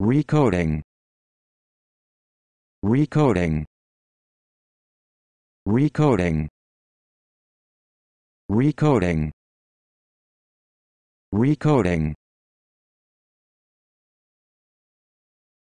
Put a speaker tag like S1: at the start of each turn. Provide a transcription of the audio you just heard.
S1: recoding recoding recoding recoding recoding